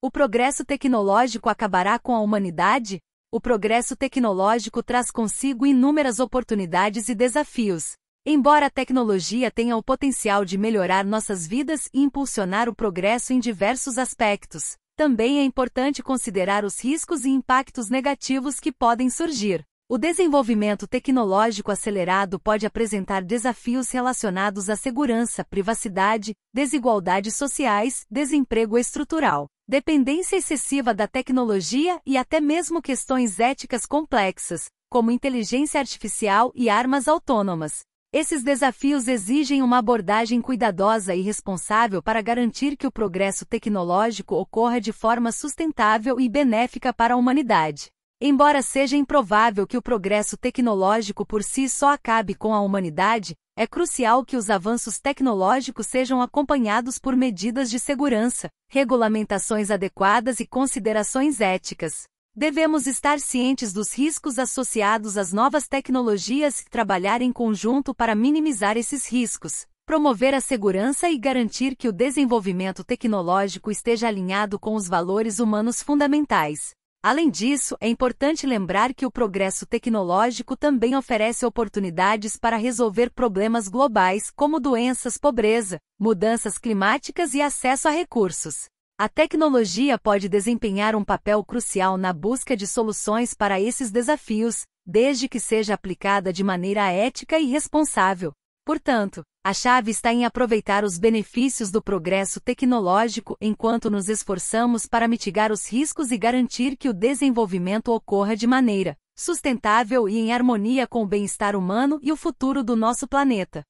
O progresso tecnológico acabará com a humanidade? O progresso tecnológico traz consigo inúmeras oportunidades e desafios. Embora a tecnologia tenha o potencial de melhorar nossas vidas e impulsionar o progresso em diversos aspectos, também é importante considerar os riscos e impactos negativos que podem surgir. O desenvolvimento tecnológico acelerado pode apresentar desafios relacionados à segurança, privacidade, desigualdades sociais, desemprego estrutural dependência excessiva da tecnologia e até mesmo questões éticas complexas, como inteligência artificial e armas autônomas. Esses desafios exigem uma abordagem cuidadosa e responsável para garantir que o progresso tecnológico ocorra de forma sustentável e benéfica para a humanidade. Embora seja improvável que o progresso tecnológico por si só acabe com a humanidade, é crucial que os avanços tecnológicos sejam acompanhados por medidas de segurança, regulamentações adequadas e considerações éticas. Devemos estar cientes dos riscos associados às novas tecnologias e trabalhar em conjunto para minimizar esses riscos promover a segurança e garantir que o desenvolvimento tecnológico esteja alinhado com os valores humanos fundamentais. Além disso, é importante lembrar que o progresso tecnológico também oferece oportunidades para resolver problemas globais como doenças, pobreza, mudanças climáticas e acesso a recursos. A tecnologia pode desempenhar um papel crucial na busca de soluções para esses desafios, desde que seja aplicada de maneira ética e responsável. Portanto, a chave está em aproveitar os benefícios do progresso tecnológico enquanto nos esforçamos para mitigar os riscos e garantir que o desenvolvimento ocorra de maneira sustentável e em harmonia com o bem-estar humano e o futuro do nosso planeta.